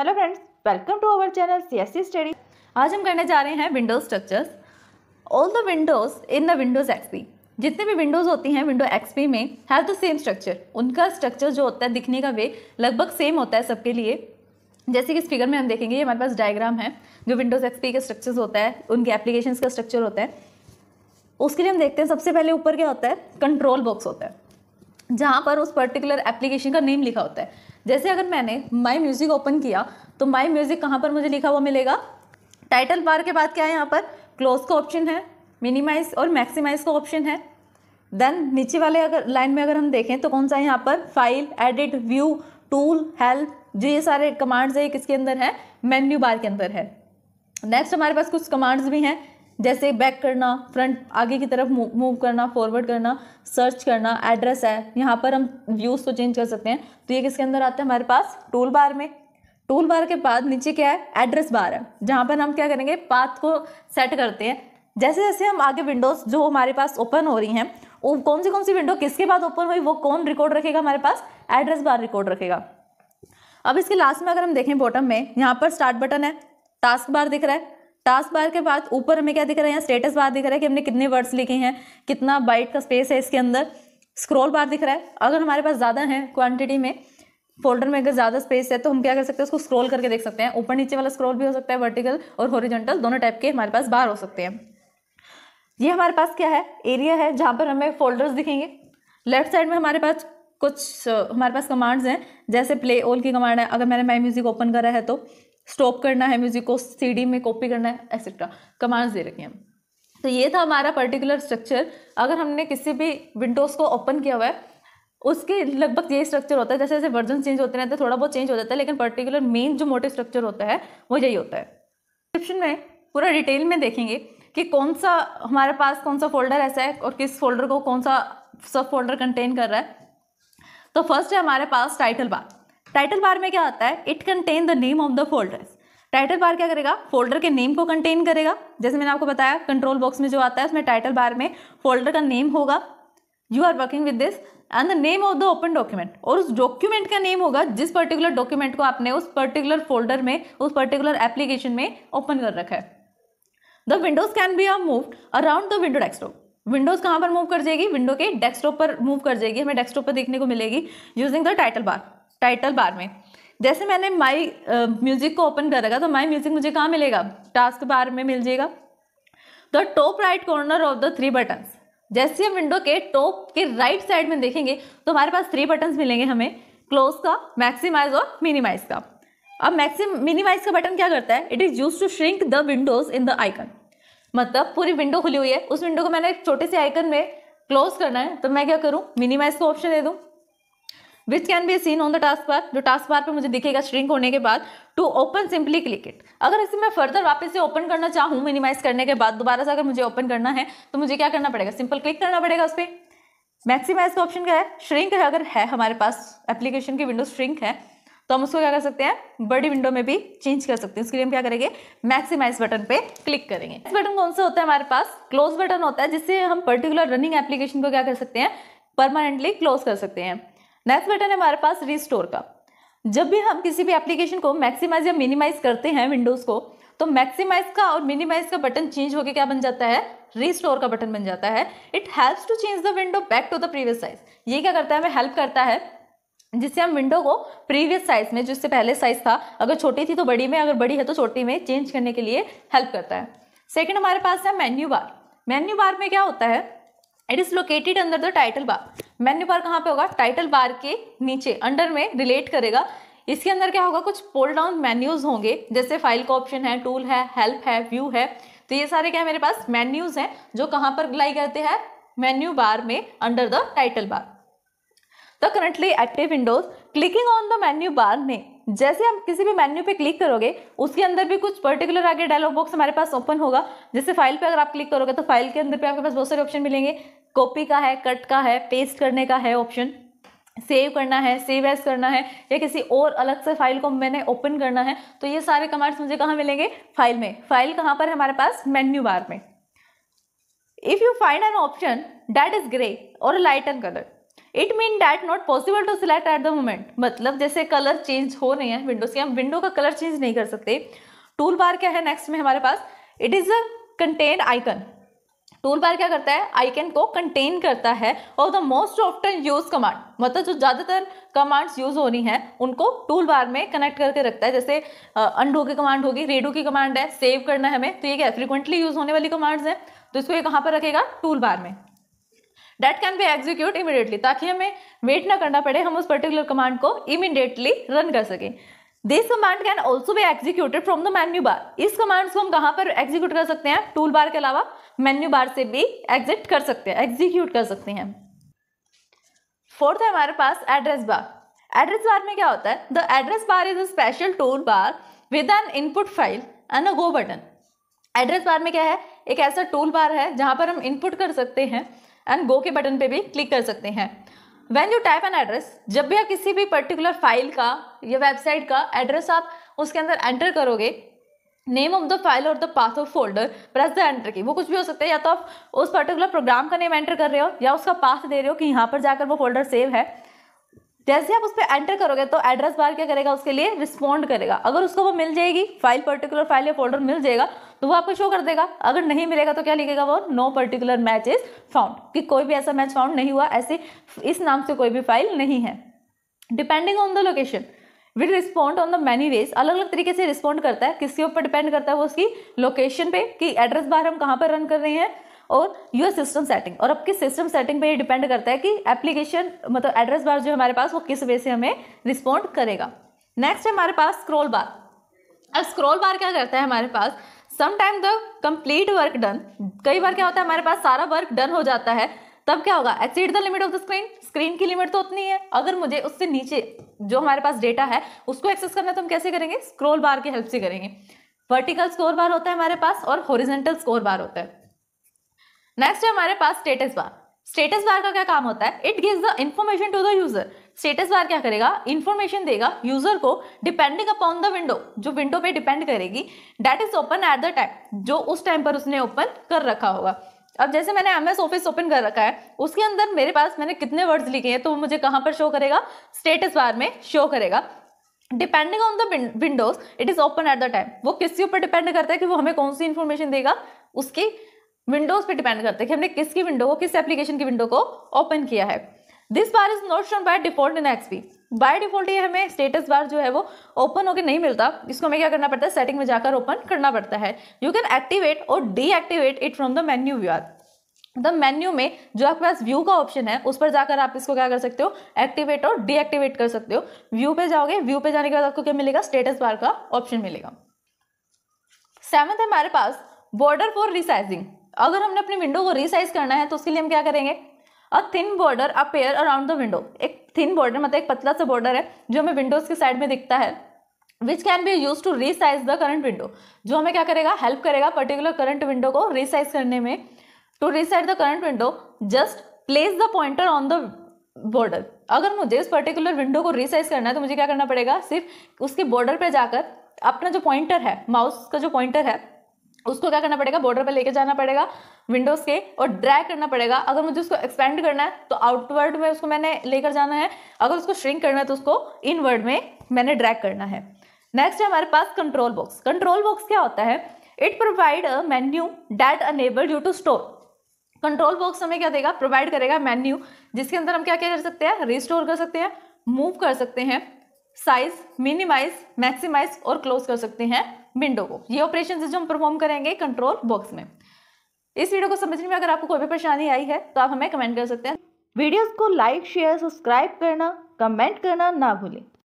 hello friends welcome to our channel C S study आज हम करने जा रहे हैं window structures all the windows in the windows XP जितने भी विंडोज़ होती हैं विंडो एक्सपी में हैव द सेम स्ट्रक्चर उनका स्ट्रक्चर जो होता है दिखने का वे लगभग सेम होता है सबके लिए जैसे कि इस फिगर में हम देखेंगे ये हमारे पास डायग्राम है जो विंडोज़ एक्सपी का स्ट्रक्चर्स होता है उनके एप्लीकेशन का स्ट्रक्चर होता है उसके लिए हम देखते हैं सबसे पहले ऊपर क्या होता है कंट्रोल बॉक्स होता है जहाँ पर उस पर्टिकुलर एप्लीकेशन का नेम लिखा होता है जैसे अगर मैंने माई म्यूज़िक ओपन किया तो माई म्यूज़िक कहाँ पर मुझे लिखा हुआ मिलेगा टाइटल बार के बाद क्या है यहाँ पर क्लोज का ऑप्शन है मिनिमाइज और मैक्सिमाइज का ऑप्शन है देन नीचे वाले अगर लाइन में अगर हम देखें तो कौन सा है यहाँ पर file edit view tool help जो ये सारे कमांड्स है किसके अंदर है मेन्यू बार के अंदर है नेक्स्ट हमारे पास कुछ कमांड्स भी हैं जैसे बैक करना फ्रंट आगे की तरफ मूव करना फॉरवर्ड करना सर्च करना एड्रेस है यहाँ पर हम व्यूज़ को चेंज कर सकते हैं तो ये किसके अंदर आता है हमारे पास टूल बार में टूल बार के बाद नीचे क्या है एड्रेस बार है जहाँ पर हम क्या करेंगे पाथ को सेट करते हैं जैसे जैसे हम आगे विंडोज़ जो हमारे पास ओपन हो रही हैं वो कौन सी कौन सी विंडो किसके बाद ओपन हुई वो कौन रिकॉर्ड रखेगा हमारे पास एड्रेस बार रिकॉर्ड रखेगा अब इसके लास्ट में अगर हम देखें बॉटम में यहाँ पर स्टार्ट बटन है टास्क बार दिख रहा है टास्क बार के बाद ऊपर हमें क्या दिख रहा है यहाँ स्टेटस बार दिख रहा है कि हमने कितने वर्ड्स लिखे हैं कितना बाइट का स्पेस है इसके अंदर स्क्रॉल बार दिख रहा है अगर हमारे पास ज़्यादा है क्वांटिटी में फोल्डर में अगर ज़्यादा स्पेस है तो हम क्या कर सकते हैं उसको स्क्रॉल करके देख सकते हैं ऊपर नीचे वाला स्क्रॉल भी हो सकता है वर्टिकल और हॉरिजेंटल दोनों टाइप के हमारे पास बार हो सकते हैं ये हमारे पास क्या है एरिया है जहाँ पर हमें फोल्डर्स दिखेंगे लेफ्ट साइड में हमारे पास कुछ हमारे पास कमांड्स हैं जैसे प्ले ऑल की कमांड है अगर मैंने माई म्यूज़िक ओपन करा है तो स्टॉप करना है म्यूज़िक को सीडी में कॉपी करना है एक्सेट्रा कमांड्स दे रखी हैं तो ये था हमारा पर्टिकुलर स्ट्रक्चर अगर हमने किसी भी विंडोज़ को ओपन किया हुआ है उसके लगभग ये स्ट्रक्चर होता है जैसे जैसे वर्जन चेंज होते रहते हैं थोड़ा बहुत चेंज हो जाता है लेकिन पर्टिकुलर मेन जो मोटिव स्ट्रक्चर होता है वो यही होता है डिस्क्रिप्शन में पूरा डिटेल में देखेंगे कि कौन सा हमारे पास कौन सा फोल्डर ऐसा है और किस फोल्डर को कौन सा सब फोल्डर कंटेन कर रहा है तो फर्स्ट है हमारे पास टाइटल बार टाइटल बार में क्या आता है it contain the name of the folders title bar क्या करेगा फोल्डर के नेम को कंटेन करेगा जैसे मैंने आपको बताया कंट्रोल बॉक्स में जो आता है उसमें टाइटल बार में फोल्डर का नेम होगा you are working with this and the name of the open document और उस डॉक्यूमेंट का नेम होगा जिस पर्टिकुलर डॉक्यूमेंट को आपने उस पर्टिकुलर फोल्डर में उस पर्टिकुलर एप्लीकेशन में ओपन कर रखा है the windows can be are move around the window desktop windows कहाँ पर मूव कर जाएगी विंडो के डेस्कटॉप पर मूव कर जाएगी हमें डेस्कटॉप पर देखने को मिलेगी using the title bar title bar में जैसे मैंने माई म्यूज़िक को ओपन कर रखा तो माई म्यूज़िक मुझे कहाँ मिलेगा टास्क बार में मिल जाएगा the top right corner of the three buttons जैसे हम विंडो के टॉप के राइट साइड में देखेंगे तो हमारे पास थ्री बटन्स मिलेंगे हमें क्लोज का मैक्सीमाइज़ और मिनिमाइज का अब मैक्सिम मिनिमाइज का बटन क्या करता है it is use to shrink the windows in the icon मतलब पूरी विंडो खुली हुई है उस विंडो को मैंने एक छोटे से आइकन में क्लोज करना है तो मैं क्या करूँ मिनिमाइज का ऑप्शन दे दूँ which can be seen on the task bar जो टास्क बार पे मुझे दिखेगा श्रिंक होने के बाद to open simply click it अगर इसे मैं फर्दर वापस से ओपन करना चाहूँ मिनिमाइज करने के बाद दोबारा से अगर मुझे ओपन करना है तो मुझे क्या करना पड़ेगा सिंपल क्लिक करना पड़ेगा उस पर मैक्सिमाइज का ऑप्शन क्या है श्रिंक है अगर है हमारे पास एप्लीकेशन की विंडो श्रिंक है तो हम उसको क्या कर सकते हैं बड़ी विंडो में भी चेंज कर सकते हैं उसके लिए हम क्या करेंगे मैक्सिमाइज बटन पे क्लिक करेंगे इस बटन कौन सा होता है हमारे पास क्लोज बटन होता है जिससे हम पर्टिकुलर रनिंग एप्लीकेशन को क्या कर सकते हैं परमानेंटली क्लोज कर सकते हैं नेक्स्ट बटन है हमारे पास रिस्टोर का जब भी हम किसी भी एप्लीकेशन को मैक्सिमाइज या मिनिमाइज करते हैं विंडोज़ को तो मैक्सिमाइज का और मिनिमाइज का बटन चेंज होकर क्या बन जाता है रीस्टोर का बटन बन जाता है it helps to change the window back to the previous size ये क्या करता है हमें हेल्प करता है जिससे हम विंडो को प्रीवियस साइज में जिससे पहले साइज था अगर छोटी थी तो बड़ी में अगर बड़ी है तो छोटी में चेंज करने के लिए हेल्प करता है सेकेंड हमारे पास है मेन्यू बार मेन्यू बार में क्या होता है it is located under the title bar menu bar कहाँ पे होगा टाइटल बार के नीचे अंडर में रिलेट करेगा इसके अंदर क्या होगा कुछ पोल डाउन मेन्यूज होंगे जैसे फाइल का ऑप्शन है टूल है हेल्प है व्यू है तो ये सारे क्या है मेरे पास मेन्यूज हैं जो कहाँ पर लाई करते हैं मेन्यू बार में under the title bar the currently active windows clicking on the menu bar में जैसे हम किसी भी मेन्यू पे क्लिक करोगे उसके अंदर भी कुछ पर्टिकुलर आगे डायलॉग बॉक्स हमारे पास ओपन होगा जैसे फाइल पे अगर आप क्लिक करोगे तो फाइल के अंदर पे आपके पास बहुत सारे ऑप्शन मिलेंगे कॉपी का है कट का है पेस्ट करने का है ऑप्शन सेव करना है सेव एस करना है या किसी और अलग से फाइल को मैंने ओपन करना है तो ये सारे कमांड्स मुझे कहाँ मिलेंगे फाइल में फाइल कहाँ पर है हमारे पास मेन्यू बार में if you find an option that is grey or lighten colour it mean that not possible to select at the moment मतलब जैसे कलर चेंज हो रहे हैं विंडोज़ के हम विंडो का कलर चेंज नहीं कर सकते टूल बार क्या है नेक्स्ट में हमारे पास it is a contain icon tool bar क्या करता है आइकन को कंटेन करता है और the most often use command मतलब जो ज़्यादातर कमांड्स यूज हो रही हैं उनको टूल बार में कनेक्ट करके रखता है जैसे अंडो की कमांड होगी रेडो की कमांड है सेव करना है हमें तो ये क्या फ्रिक्वेंटली यूज होने वाली कमांड्स हैं तो इसको ये कहाँ पर रखेगा टूल बार में that can be execute immediately ताकि हमें वेट ना करना पड़े हम उस पर्टिकुलर कमांड को इमीडिएटली रन कर सकें दिस कमांड कैन ऑल्सो भी executed from the menu bar इस कमांड्स को हम कहाँ पर एग्जीक्यूट कर सकते हैं टूल बार के अलावा मेन्यू बार से भी एग्जिट कर सकते हैं एग्जीक्यूट कर सकते हैं फोर्थ है हमारे पास एड्रेस बार एड्रेस बार में क्या होता है the address bar is a special tool bar with an input file and a go button address bar में क्या है एक ऐसा टूल बार है जहाँ पर हम इनपुट कर सकते हैं एंड गो के बटन पे भी क्लिक कर सकते हैं when you type an address जब भी आप किसी भी पर्टिकुलर फाइल का या वेबसाइट का एड्रेस आप उसके अंदर एंटर करोगे नेम ऑफ द फाइल और the path of folder press the enter key वो कुछ भी हो सकता है या तो आप उस पर्टिकुलर प्रोग्राम का नेम एंटर कर रहे हो या उसका पाथ दे रहे हो कि यहाँ पर जाकर वो फोल्डर सेव है जैसे आप उस पर एंटर करोगे तो एड्रेस बार क्या करेगा उसके लिए रिस्पॉन्ड करेगा अगर उसको वो मिल जाएगी फाइल पर्टिकुलर फाइल या फोल्डर मिल जाएगा तो वो आपको शो कर देगा अगर नहीं मिलेगा तो क्या लिखेगा वो no particular match is found कि कोई भी ऐसा मैच फाउंड नहीं हुआ ऐसे इस नाम से कोई भी फाइल नहीं है depending on the location will respond on the many ways अलग अलग तरीके से रिस्पॉन्ड करता है किसके ऊपर डिपेंड करता है वो उसकी लोकेशन पे कि एड्रेस बार हम कहाँ पर रन कर रहे हैं और यूर सिस्टम सेटिंग और आपकी सिस्टम सेटिंग पे ये डिपेंड करता है कि एप्लीकेशन मतलब एड्रेस बार जो हमारे पास वो किस वे से हमें रिस्पॉन्ड करेगा नेक्स्ट है हमारे पास स्क्रोल बार अब स्क्रोल बार क्या करता है हमारे पास sometime the complete work done कई बार क्या होता है हमारे पास सारा वर्क डन हो जाता है तब क्या होगा exceed the limit of the screen screen की लिमिट तो उतनी है अगर मुझे उससे नीचे जो हमारे पास डेटा है उसको एक्सेस करना तो हम कैसे करेंगे स्क्रोल बार की हेल्प से करेंगे वर्टिकल स्कोर बार होता है हमारे पास और होरिजेंटल स्कोर बार होता है नेक्स्ट है हमारे पास स्टेटस बार स्टेटस बार का क्या काम होता है it gives the information to the user status bar क्या करेगा इन्फॉर्मेशन देगा यूजर को डिपेंडिंग अपॉन द विंडो जो विंडो पे डिपेंड करेगी that is open at the time जो उस टाइम पर उसने ओपन कर रखा होगा अब जैसे मैंने एम एस ऑफिस ओपन कर रखा है उसके अंदर मेरे पास मैंने कितने वर्ड्स लिखे हैं तो वो मुझे कहाँ पर शो करेगा स्टेटस बार में शो करेगा depending on the windows it is open at the time वो किसके ऊपर डिपेंड करता है कि वो हमें कौन सी इन्फॉर्मेशन देगा उसकी विंडोज पे डिपेंड करता है कि हमने किसकी विंडो को किस एप्लीकेशन की विंडो को ओपन किया है this bar is not shown by default in XP by default ये हमें स्टेटस बार जो है वो ओपन होकर नहीं मिलता इसको हमें क्या करना पड़ता है सेटिंग में जाकर ओपन करना पड़ता है यू कैन एक्टिवेट और deactivate it from the menu viewer the menu में जो आपके पास व्यू का ऑप्शन है उस पर जाकर आप इसको क्या कर सकते हो एक्टिवेट और डीएक्टिवेट कर सकते हो व्यू पे जाओगे व्यू पे जाने के बाद आपको क्या मिलेगा स्टेटस बार का ऑप्शन मिलेगा सेवन्थ है हमारे पास बॉर्डर फॉर रिसाइजिंग अगर हमने अपनी विंडो को रिसाइज करना है तो उसके लिए हम क्या करेंगे a thin border a pair around the window एक थिन बॉर्डर मतलब एक पतला सा बॉर्डर है जो हमें विंडोज़ के साइड में दिखता है which can be use to resize the current window जो हमें क्या करेगा हेल्प करेगा पर्टिकुलर करंट विंडो को रिसाइज करने में to resize the current window just place the pointer on the border अगर मुझे इस पर्टिकुलर विंडो को रिसाइज करना है तो मुझे क्या करना पड़ेगा सिर्फ उसके बॉर्डर पर जाकर अपना जो पॉइंटर है माउस का जो पॉइंटर है उसको क्या करना पड़ेगा बॉर्डर पर लेके जाना पड़ेगा विंडोज़ के और ड्रैग करना पड़ेगा अगर मुझे उसको एक्सपेंड करना है तो आउटवर्ड में उसको मैंने लेकर जाना है अगर उसको श्रिंक करना है तो उसको इनवर्ड में मैंने ड्रैग करना है नेक्स्ट है हमारे पास कंट्रोल बॉक्स कंट्रोल बॉक्स क्या होता है it provide a menu that enable you to store control box हमें क्या देगा प्रोवाइड करेगा मेन्यू जिसके अंदर हम क्या क्या कर सकते हैं रिस्टोर कर सकते हैं मूव कर सकते हैं साइज मिनिमाइज मैक्सिमाइज और क्लोज कर सकते हैं विंडो को ये ऑपरेशन जो हम परफॉर्म करेंगे कंट्रोल बॉक्स में इस वीडियो को समझने में अगर आपको कोई भी परेशानी आई है तो आप हमें कमेंट कर सकते हैं वीडियोस को लाइक शेयर सब्सक्राइब करना कमेंट करना ना भूलें